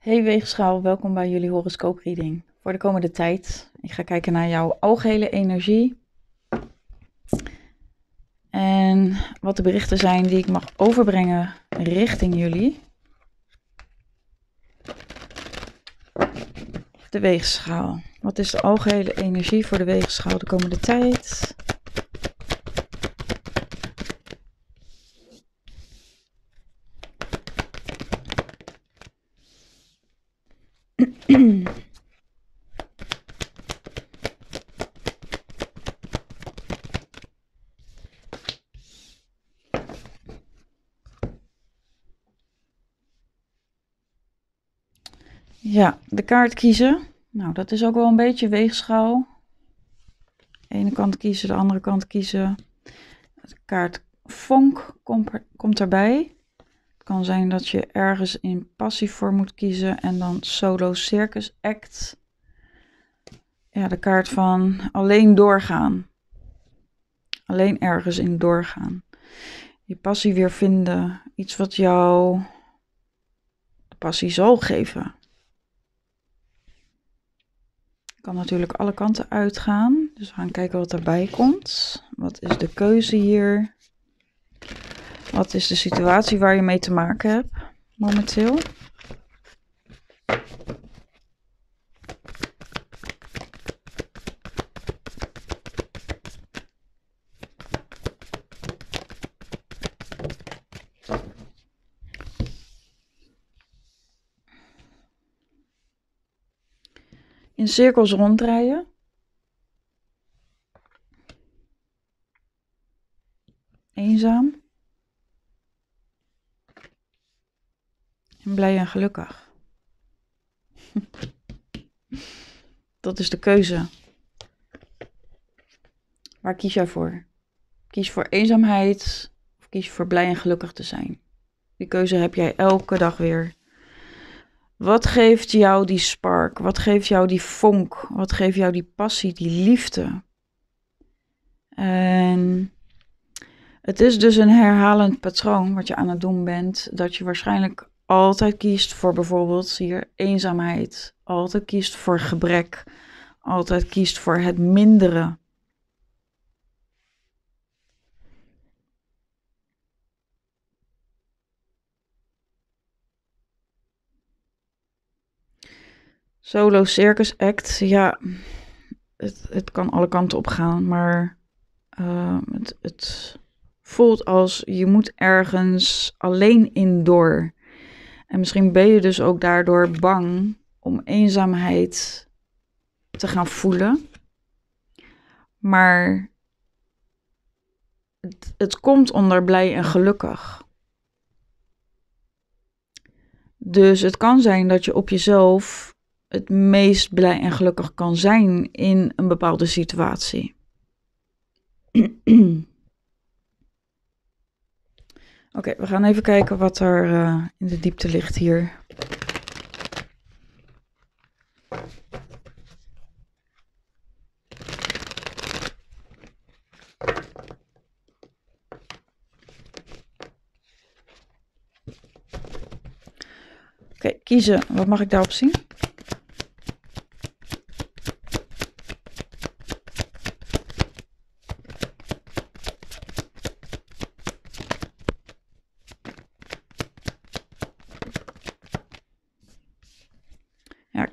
Hey Weegschaal, welkom bij jullie horoscoop reading voor de komende tijd. Ik ga kijken naar jouw algehele energie. En wat de berichten zijn die ik mag overbrengen richting jullie. De weegschaal. Wat is de algehele energie voor de weegschaal de komende tijd? Ja, de kaart kiezen. Nou, dat is ook wel een beetje weegschaal. ene kant kiezen, de andere kant kiezen. De kaart vonk komt, erbij. Het kan zijn dat je ergens in passief voor moet kiezen en dan solo circus act. Ja, de kaart van alleen doorgaan. Alleen ergens in doorgaan. Je passie weer vinden. Iets wat jou de passie zal geven kan natuurlijk alle kanten uitgaan. Dus we gaan kijken wat erbij komt. Wat is de keuze hier? Wat is de situatie waar je mee te maken hebt momenteel? in cirkels ronddraaien. Eenzaam. En blij en gelukkig. Dat is de keuze. Waar kies jij voor? Kies voor eenzaamheid of kies voor blij en gelukkig te zijn? Die keuze heb jij elke dag weer. Wat geeft jou die spark? Wat geeft jou die vonk? Wat geeft jou die passie, die liefde? En het is dus een herhalend patroon wat je aan het doen bent, dat je waarschijnlijk altijd kiest voor bijvoorbeeld hier eenzaamheid, altijd kiest voor gebrek, altijd kiest voor het minderen. Solo circus act, ja, het, het kan alle kanten op gaan, maar ehm, het, het voelt als je moet ergens alleen in door. En misschien ben je dus ook daardoor bang om eenzaamheid te gaan voelen. Maar het, het, komt onder blij en gelukkig. Dus het kan zijn dat je op jezelf het meest blij en gelukkig kan zijn in een bepaalde situatie. Oké, we gaan even kijken wat er eh, in de diepte ligt hier. Oké, kiezen. Wat mag ik daarop zien?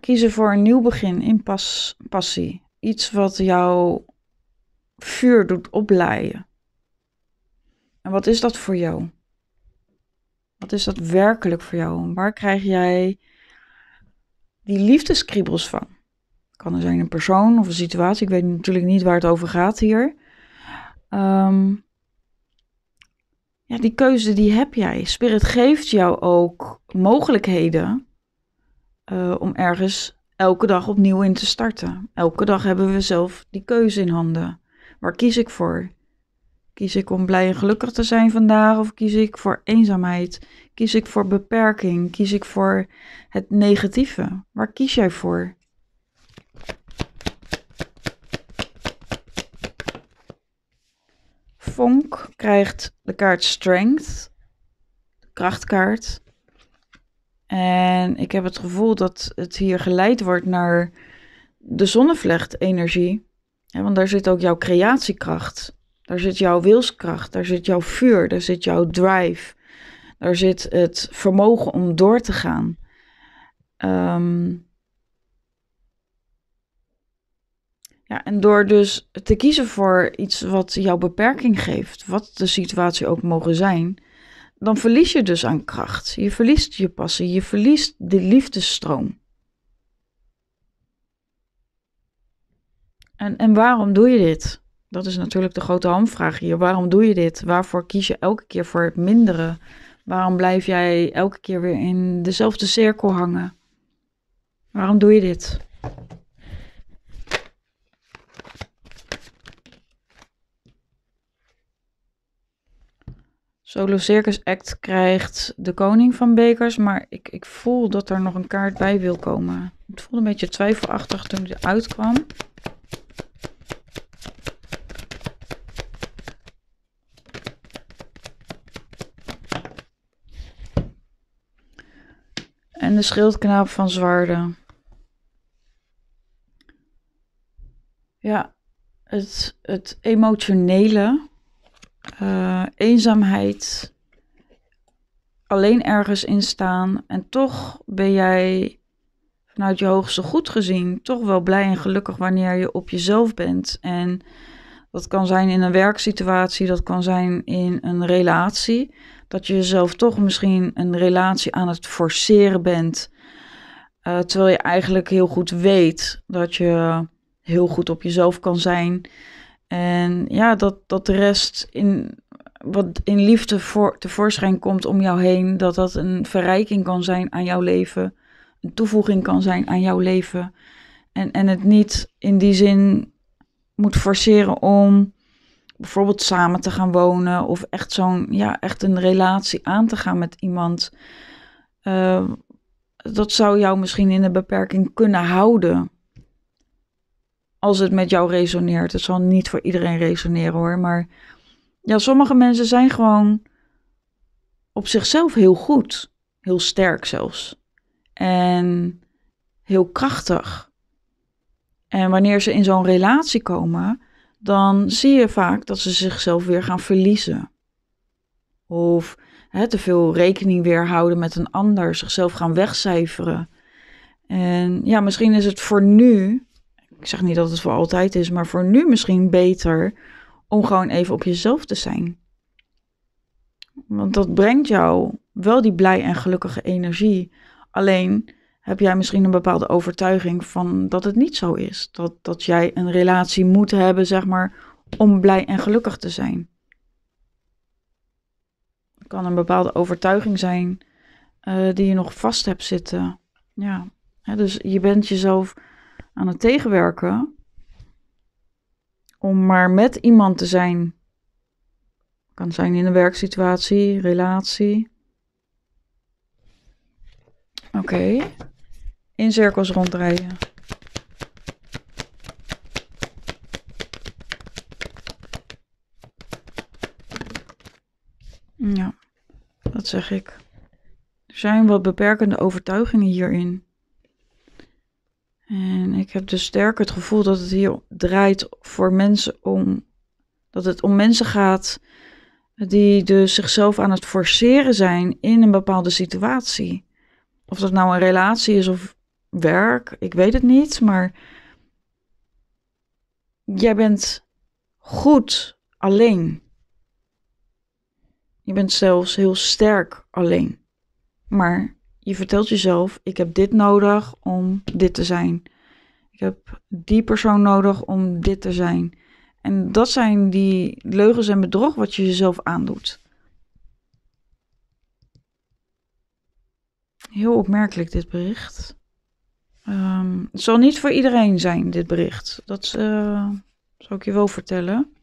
Kiezen voor een nieuw begin in passie. Iets wat jouw vuur doet oplaaien. En wat is dat voor jou? Wat is dat werkelijk voor jou? Waar krijg jij die liefdeskriebels van? Kan er zijn een persoon of een situatie. Ik weet natuurlijk niet waar het over gaat hier. Ehm, ja, die keuze die heb jij. Spirit geeft jou ook mogelijkheden eh, om ergens elke dag opnieuw in te starten. Elke dag hebben we zelf die keuze in handen. Waar kies ik voor? Kies ik om blij en gelukkig te zijn vandaag of kies ik voor eenzaamheid? Kies ik voor beperking? Kies ik voor het negatieve? Waar kies jij voor? Vonk krijgt de kaart Strength, de krachtkaart. En ik heb het gevoel dat het hier geleid wordt naar de zonnevlechtenergie. want daar zit ook jouw creatiekracht. Daar zit jouw wilskracht. Daar zit jouw vuur. Daar zit jouw drive. Daar zit het vermogen om door te gaan. Ehm, ja, en door dus te kiezen voor iets wat jouw beperking geeft, wat de situatie ook mogen zijn, dan verlies je dus aan kracht. Je verliest je passie, je verliest de liefdestroom. En, en waarom doe je dit? Dat is natuurlijk de grote hamvraag hier. Waarom doe je dit? Waarvoor kies je elke keer voor het mindere? Waarom blijf jij elke keer weer in dezelfde cirkel hangen? Waarom doe je dit? Solo Circus Act krijgt de koning van bekers, maar ik, ik voel dat er nog een kaart bij wil komen. Het voelde een beetje twijfelachtig toen die uitkwam. En de schildknaap van Zwaarden. Ja, het, het emotionele eh, eenzaamheid, alleen ergens in staan en toch ben jij vanuit je hoogste goed gezien toch wel blij en gelukkig wanneer je op jezelf bent. En dat kan zijn in een werksituatie, dat kan zijn in een relatie. Dat je jezelf toch misschien een relatie aan het forceren bent. Eh, terwijl je eigenlijk heel goed weet dat je heel goed op jezelf kan zijn. En ja, dat, dat de rest in, wat in liefde voor, tevoorschijn komt om jou heen, dat dat een verrijking kan zijn aan jouw leven, een toevoeging kan zijn aan jouw leven. En, en het niet in die zin moet forceren om bijvoorbeeld samen te gaan wonen of echt zo'n ja, echt een relatie aan te gaan met iemand. Eh, dat zou jou misschien in een beperking kunnen houden. Als het met jou resoneert. Het zal niet voor iedereen resoneren hoor. Maar ja, sommige mensen zijn gewoon op zichzelf heel goed. Heel sterk zelfs. En heel krachtig. En wanneer ze in zo'n relatie komen, dan zie je vaak dat ze zichzelf weer gaan verliezen. Of hè, te veel rekening weer houden met een ander, zichzelf gaan wegcijferen. En ja, misschien is het voor nu ik zeg niet dat het voor altijd is, maar voor nu misschien beter om gewoon even op jezelf te zijn. Want dat brengt jou wel die blij en gelukkige energie. Alleen heb jij misschien een bepaalde overtuiging van dat het niet zo is. Dat, dat jij een relatie moet hebben, zeg maar, om blij en gelukkig te zijn. Het kan een bepaalde overtuiging zijn eh, die je nog vast hebt zitten. Ja, dus je bent jezelf aan het tegenwerken om maar met iemand te zijn. Kan zijn in een werksituatie, relatie. Oké. In cirkels ronddraaien. Ja, dat zeg ik. Er zijn wat beperkende overtuigingen hierin. En ik heb dus sterk het gevoel dat het hier draait voor mensen om. Dat het om mensen gaat die dus zichzelf aan het forceren zijn in een bepaalde situatie. Of dat nou een relatie is of werk, ik weet het niet, maar jij bent goed alleen. Je bent zelfs heel sterk alleen. Maar je vertelt jezelf, ik heb dit nodig om dit te zijn. Ik heb die persoon nodig om dit te zijn. En dat zijn die leugens en bedrog wat je jezelf aandoet. Heel opmerkelijk dit bericht. Ehm, het zal niet voor iedereen zijn, dit bericht. Dat uh, zal ik je wel vertellen.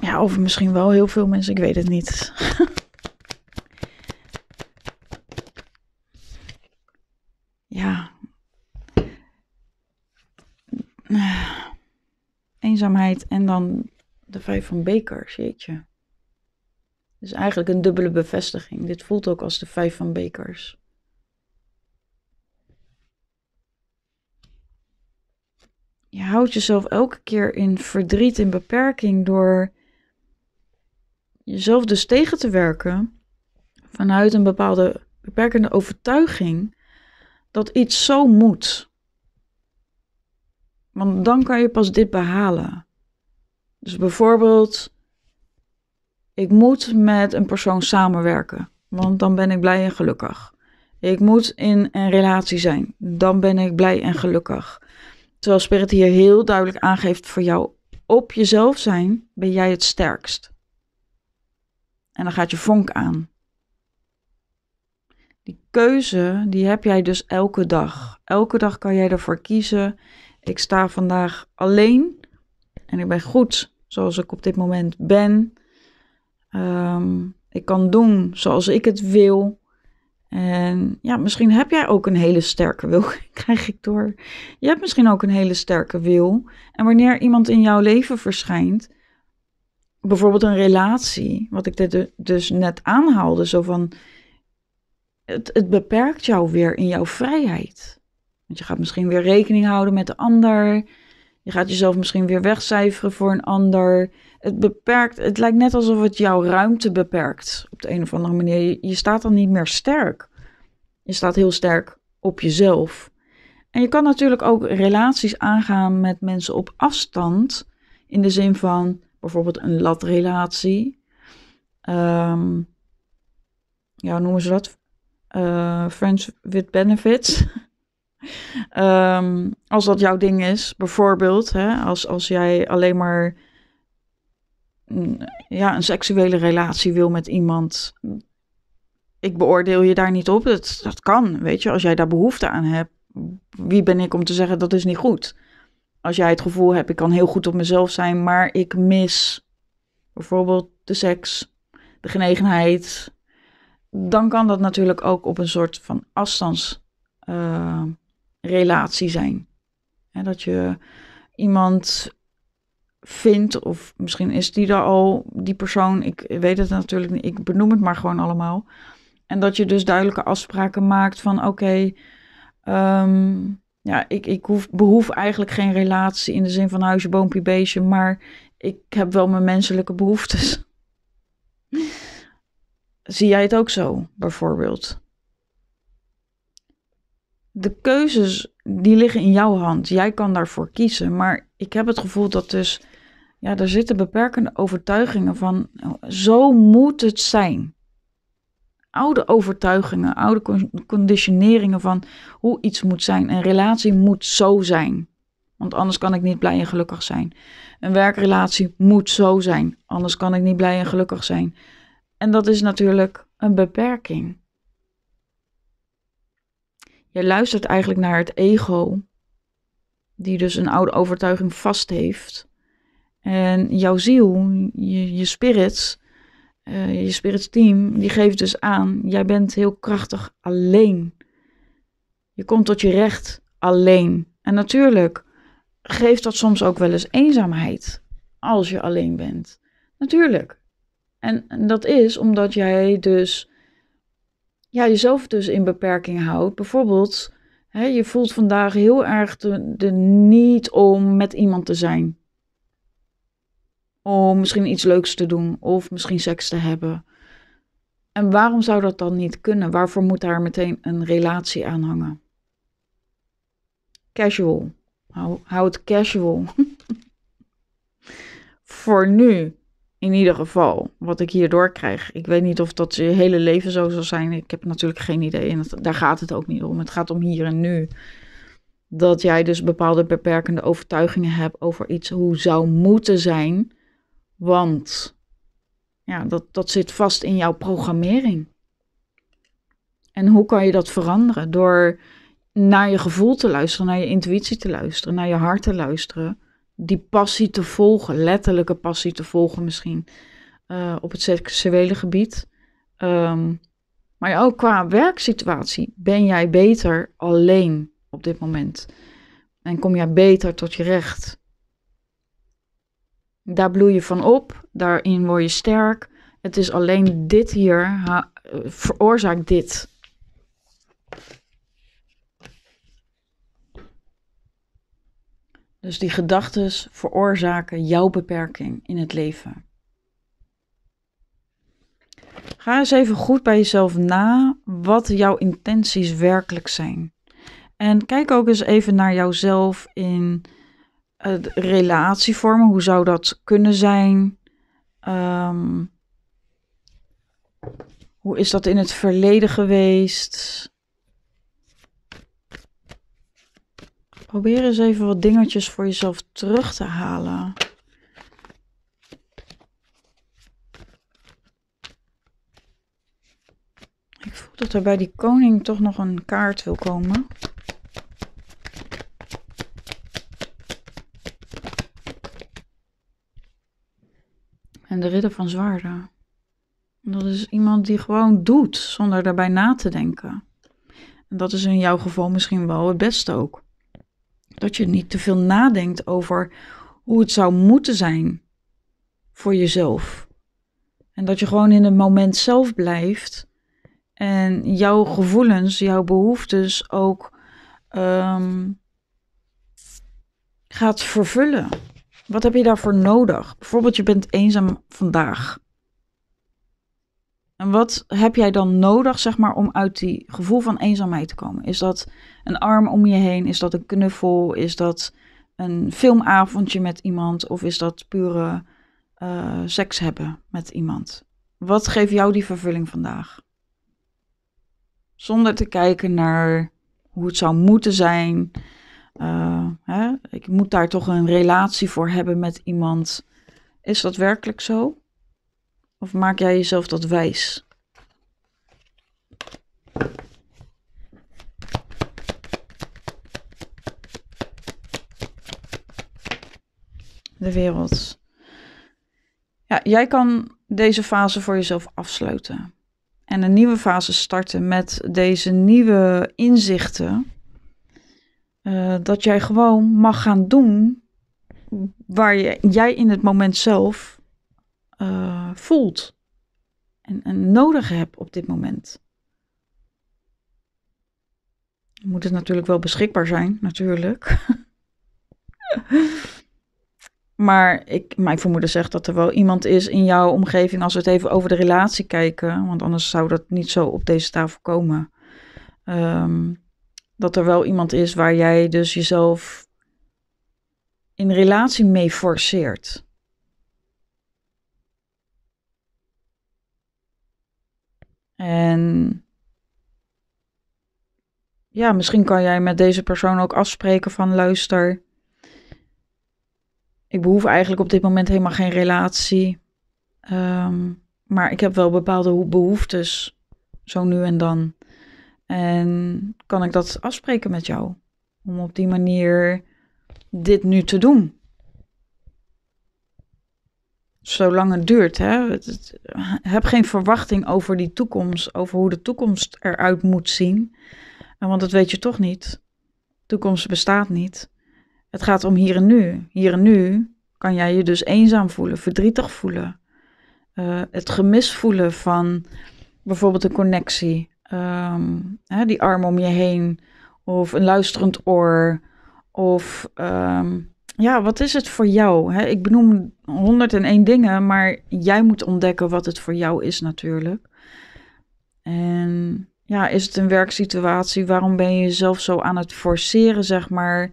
Ja, of misschien wel heel veel mensen, ik weet het niet. Eenzaamheid en dan de vijf van bekers, jeetje. is dus eigenlijk een dubbele bevestiging. Dit voelt ook als de vijf van bekers. Je houdt jezelf elke keer in verdriet, in beperking door jezelf dus tegen te werken vanuit een bepaalde beperkende overtuiging dat iets zo moet. Want dan kan je pas dit behalen. Dus bijvoorbeeld, ik moet met een persoon samenwerken, want dan ben ik blij en gelukkig. Ik moet in een relatie zijn, dan ben ik blij en gelukkig. Terwijl Spirit hier heel duidelijk aangeeft voor jou, op jezelf zijn ben jij het sterkst. En dan gaat je vonk aan. Die keuze, die heb jij dus elke dag. Elke dag kan jij ervoor kiezen. Ik sta vandaag alleen en ik ben goed zoals ik op dit moment ben. Ehm, ik kan doen zoals ik het wil. En ja, misschien heb jij ook een hele sterke wil. Krijg ik door. Je hebt misschien ook een hele sterke wil. En wanneer iemand in jouw leven verschijnt, bijvoorbeeld een relatie, wat ik dit dus, dus net aanhaalde, zo van. Het, het beperkt jou weer in jouw vrijheid. Want je gaat misschien weer rekening houden met de ander. Je gaat jezelf misschien weer wegcijferen voor een ander. Het beperkt, het lijkt net alsof het jouw ruimte beperkt op de een of andere manier. Je, staat dan niet meer sterk. Je staat heel sterk op jezelf. En je kan natuurlijk ook relaties aangaan met mensen op afstand. In de zin van bijvoorbeeld een latrelatie. Ehm, ja, noemen ze dat? Uh, friends with benefits. Ehm, als dat jouw ding is, bijvoorbeeld, hè, als, als jij alleen maar ja, een seksuele relatie wil met iemand, ik beoordeel je daar niet op. Dat, dat kan, weet je. Als jij daar behoefte aan hebt, wie ben ik om te zeggen dat is niet goed? Als jij het gevoel hebt, ik kan heel goed op mezelf zijn, maar ik mis bijvoorbeeld de seks, de genegenheid, dan kan dat natuurlijk ook op een soort van afstands. Eh, relatie zijn. En dat je iemand vindt, of misschien is die daar al, die persoon, ik weet het natuurlijk niet, ik benoem het maar gewoon allemaal. En dat je dus duidelijke afspraken maakt van oké, ehm, ja, ik, ik hoef, behoef eigenlijk geen relatie in de zin van huisje, boompje, beestje, maar ik heb wel mijn menselijke behoeftes. Zie jij het ook zo, bijvoorbeeld? de keuzes die liggen in jouw hand. Jij kan daarvoor kiezen. Maar ik heb het gevoel dat dus, ja, er zitten beperkende overtuigingen van nou, zo moet het zijn. Oude overtuigingen, oude conditioneringen van hoe iets moet zijn. Een relatie moet zo zijn. Want anders kan ik niet blij en gelukkig zijn. Een werkrelatie moet zo zijn. Anders kan ik niet blij en gelukkig zijn. En dat is natuurlijk een beperking. Je luistert eigenlijk naar het ego, die dus een oude overtuiging vast heeft. En jouw ziel, je, je spirit, eh, je spirit team, die geeft dus aan, jij bent heel krachtig alleen. Je komt tot je recht alleen. En natuurlijk geeft dat soms ook wel eens eenzaamheid als je alleen bent. Natuurlijk. en dat is omdat jij dus ja, jezelf dus in beperking houdt. Bijvoorbeeld, hè, je voelt vandaag heel erg de, de niet om met iemand te zijn. Om misschien iets leuks te doen of misschien seks te hebben. En waarom zou dat dan niet kunnen? Waarvoor moet daar meteen een relatie aan hangen? Casual. Hou, hou het casual. Voor nu in ieder geval, wat ik hierdoor krijg. Ik weet niet of dat je hele leven zo zal zijn. Ik heb natuurlijk geen idee. En dat, daar gaat het ook niet om. Het gaat om hier en nu. Dat jij dus bepaalde beperkende overtuigingen hebt over iets hoe zou moeten zijn. Want ja, dat, dat zit vast in jouw programmering. En hoe kan je dat veranderen? Door naar je gevoel te luisteren, naar je intuïtie te luisteren, naar je hart te luisteren die passie te volgen, letterlijke passie te volgen misschien, eh, op het seksuele gebied. Ehm, maar ook qua werksituatie ben jij beter alleen op dit moment. En kom jij beter tot je recht. Daar bloei je van op, daarin word je sterk. Het is alleen dit hier, eh, veroorzaakt dit. Dus die gedachten veroorzaken jouw beperking in het leven. Ga eens even goed bij jezelf na wat jouw intenties werkelijk zijn. En kijk ook eens even naar jouzelf in uh, relatievormen. Hoe zou dat kunnen zijn? Ehm, hoe is dat in het verleden geweest? Probeer eens even wat dingetjes voor jezelf terug te halen. Ik voel dat er bij die koning toch nog een kaart wil komen. En de ridder van zwaarden. Dat is iemand die gewoon doet zonder daarbij na te denken. En dat is in jouw geval misschien wel het beste ook dat je niet te veel nadenkt over hoe het zou moeten zijn voor jezelf. En dat je gewoon in het moment zelf blijft en jouw gevoelens, jouw behoeftes ook ehm, gaat vervullen. Wat heb je daarvoor nodig? Bijvoorbeeld, je bent eenzaam vandaag. En wat heb jij dan nodig, zeg maar, om uit die gevoel van eenzaamheid te komen? Is dat een arm om je heen? Is dat een knuffel? Is dat een filmavondje met iemand? Of is dat pure eh, seks hebben met iemand? Wat geeft jou die vervulling vandaag? Zonder te kijken naar hoe het zou moeten zijn. Eh, hè? Ik moet daar toch een relatie voor hebben met iemand. Is dat werkelijk zo? Of maak jij jezelf dat wijs? De wereld. Ja, jij kan deze fase voor jezelf afsluiten. En een nieuwe fase starten met deze nieuwe inzichten. Eh, dat jij gewoon mag gaan doen waar jij in het moment zelf eh, voelt en, en nodig heb op dit moment. Moet het natuurlijk wel beschikbaar zijn, natuurlijk. maar ik, mijn vermoeden dus zegt dat er wel iemand is in jouw omgeving, als we het even over de relatie kijken, want anders zou dat niet zo op deze tafel komen. Ehm, dat er wel iemand is waar jij dus jezelf in relatie mee forceert. En ja, misschien kan jij met deze persoon ook afspreken van luister. Ik behoef eigenlijk op dit moment helemaal geen relatie. Ehm, maar ik heb wel bepaalde behoeftes, zo nu en dan. En kan ik dat afspreken met jou? Om op die manier dit nu te doen zolang het duurt. Hè? Heb geen verwachting over die toekomst, over hoe de toekomst eruit moet zien. Want dat weet je toch niet. toekomst bestaat niet. Het gaat om hier en nu. Hier en nu kan jij je dus eenzaam voelen, verdrietig voelen. Eh, het gemis voelen van bijvoorbeeld een connectie. Ehm, hè, die arm om je heen. Of een luisterend oor. Of ehm, ja, wat is het voor jou? Hè? Ik benoem 101 dingen, maar jij moet ontdekken wat het voor jou is natuurlijk. En ja, is het een werksituatie? Waarom ben je jezelf zo aan het forceren, zeg maar,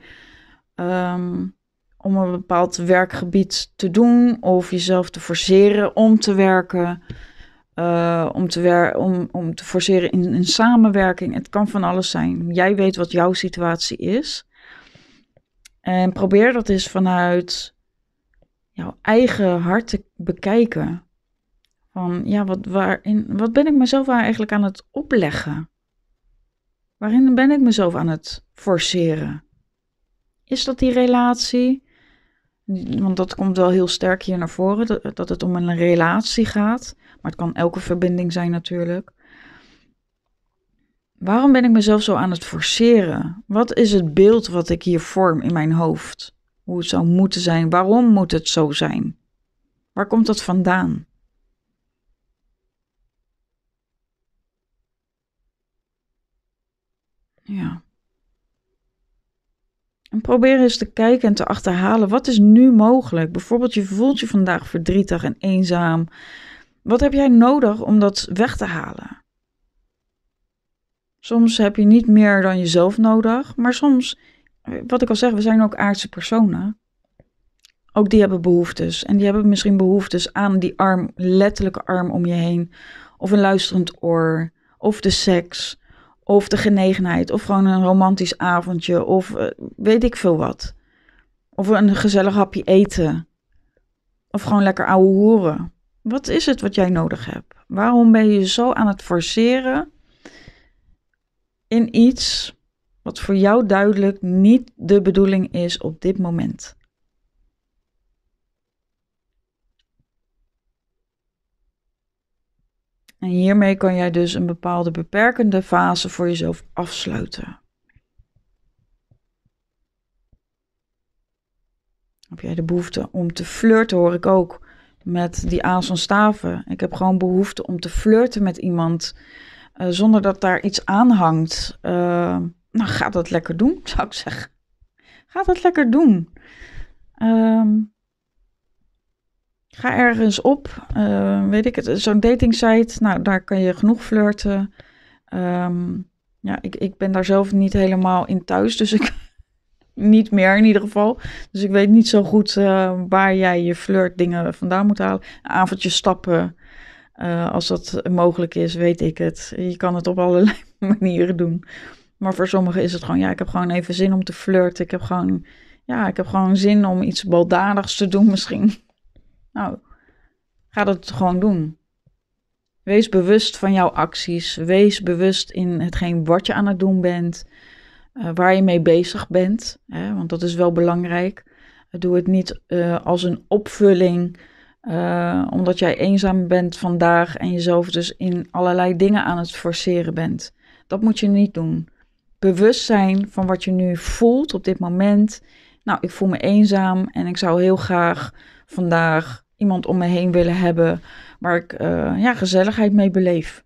ehm, om een bepaald werkgebied te doen of jezelf te forceren om te werken? Eh, om, te wer om, om te forceren in, in samenwerking. Het kan van alles zijn. Jij weet wat jouw situatie is. En probeer dat eens vanuit jouw eigen hart te bekijken. Van ja, wat, waarin, wat ben ik mezelf nou eigenlijk aan het opleggen? Waarin ben ik mezelf aan het forceren? Is dat die relatie? Want dat komt wel heel sterk hier naar voren, dat het om een relatie gaat. Maar het kan elke verbinding zijn natuurlijk. Waarom ben ik mezelf zo aan het forceren? Wat is het beeld wat ik hier vorm in mijn hoofd? Hoe het zou moeten zijn? Waarom moet het zo zijn? Waar komt dat vandaan? Ja. En probeer eens te kijken en te achterhalen wat is nu mogelijk. Bijvoorbeeld, je voelt je vandaag verdrietig en eenzaam. Wat heb jij nodig om dat weg te halen? Soms heb je niet meer dan jezelf nodig, maar soms, wat ik al zeg, we zijn ook aardse personen. Ook die hebben behoeftes. En die hebben misschien behoeftes aan die arm, letterlijke arm om je heen. Of een luisterend oor. Of de seks. Of de genegenheid. Of gewoon een romantisch avondje. Of eh, weet ik veel wat. Of een gezellig hapje eten. Of gewoon lekker ouwe horen. Wat is het wat jij nodig hebt? Waarom ben je zo aan het forceren in iets wat voor jou duidelijk niet de bedoeling is op dit moment. En hiermee kan jij dus een bepaalde beperkende fase voor jezelf afsluiten. Heb jij de behoefte om te flirten, hoor ik ook, met die aas van staven. Ik heb gewoon behoefte om te flirten met iemand. Eh, zonder dat daar iets aan hangt, uh, nou ga dat lekker doen, zou ik zeggen. Ga dat lekker doen. Ehm, ga ergens op, eh, weet ik het, zo'n site. nou daar kan je genoeg flirten. Ehm, ja, ik, ik ben daar zelf niet helemaal in thuis, dus ik niet meer in ieder geval. Dus ik weet niet zo goed waar jij je flirtdingen vandaan moet halen. Avondjes stappen, eh, als dat mogelijk is, weet ik het. Je kan het op allerlei manieren doen. Maar voor sommigen is het gewoon, ja, ik heb gewoon even zin om te flirten. Ik heb gewoon, ja, ik heb gewoon zin om iets baldadigs te doen misschien. Nou, ga dat gewoon doen. Wees bewust van jouw acties. Wees bewust in hetgeen wat je aan het doen bent. Eh, waar je mee bezig bent. Hè, want dat is wel belangrijk. Doe het niet eh, als een opvulling eh, omdat jij eenzaam bent vandaag en jezelf dus in allerlei dingen aan het forceren bent. Dat moet je niet doen. Bewust zijn van wat je nu voelt op dit moment. Nou, ik voel me eenzaam en ik zou heel graag vandaag iemand om me heen willen hebben waar ik eh, ja, gezelligheid mee beleef.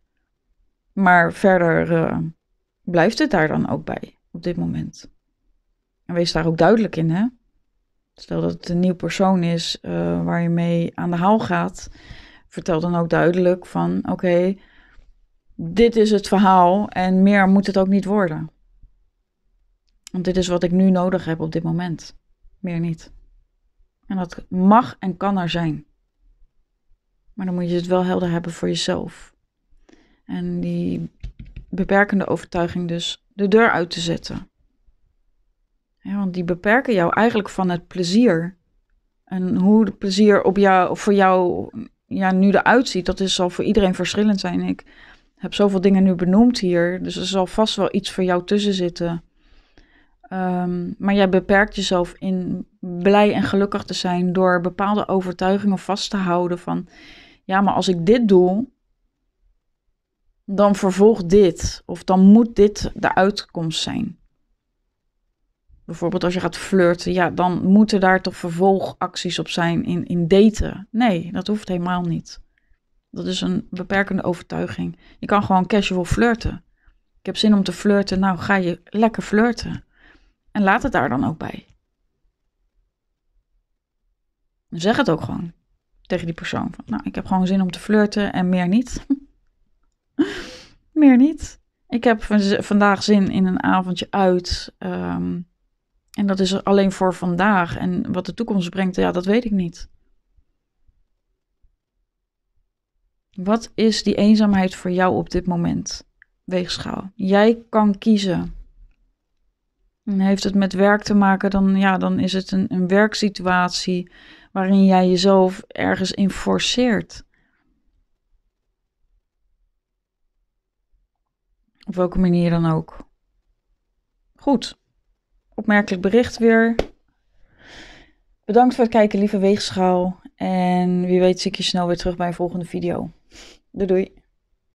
Maar verder eh, blijft het daar dan ook bij op dit moment. En wees daar ook duidelijk in, hè? Stel dat het een nieuw persoon is eh, waar je mee aan de haal gaat. Vertel dan ook duidelijk van oké, dit is het verhaal en meer moet het ook niet worden. Want dit is wat ik nu nodig heb op dit moment. Meer niet. En dat mag en kan er zijn. Maar dan moet je het wel helder hebben voor jezelf. En die beperkende overtuiging dus de deur uit te zetten. Ja, want die beperken jou eigenlijk van het plezier. En hoe het plezier op jou, voor jou ja, nu eruit ziet, dat is, zal voor iedereen verschillend zijn. Ik heb zoveel dingen nu benoemd hier, dus er zal vast wel iets voor jou tussen zitten. Ehm, maar jij beperkt jezelf in blij en gelukkig te zijn door bepaalde overtuigingen vast te houden van, ja, maar als ik dit doe, dan vervolgt dit of dan moet dit de uitkomst zijn. Bijvoorbeeld als je gaat flirten, ja, dan moeten daar toch vervolgacties op zijn in, in daten. Nee, dat hoeft helemaal niet. Dat is een beperkende overtuiging. Je kan gewoon casual flirten. Ik heb zin om te flirten, nou ga je lekker flirten. En laat het daar dan ook bij. Zeg het ook gewoon tegen die persoon. Van, nou, ik heb gewoon zin om te flirten en meer niet. meer niet. Ik heb vandaag zin in een avondje uit. Ehm, en dat is alleen voor vandaag. En wat de toekomst brengt, ja, dat weet ik niet. Wat is die eenzaamheid voor jou op dit moment? Weegschaal. Jij kan kiezen. heeft het met werk te maken, dan, ja, dan is het een, een werksituatie waarin jij jezelf ergens in forceert. Op welke manier dan ook. Goed, opmerkelijk bericht weer. Bedankt voor het kijken, lieve Weegschaal. En wie weet zie ik je snel weer terug bij een volgende video. Doei doei!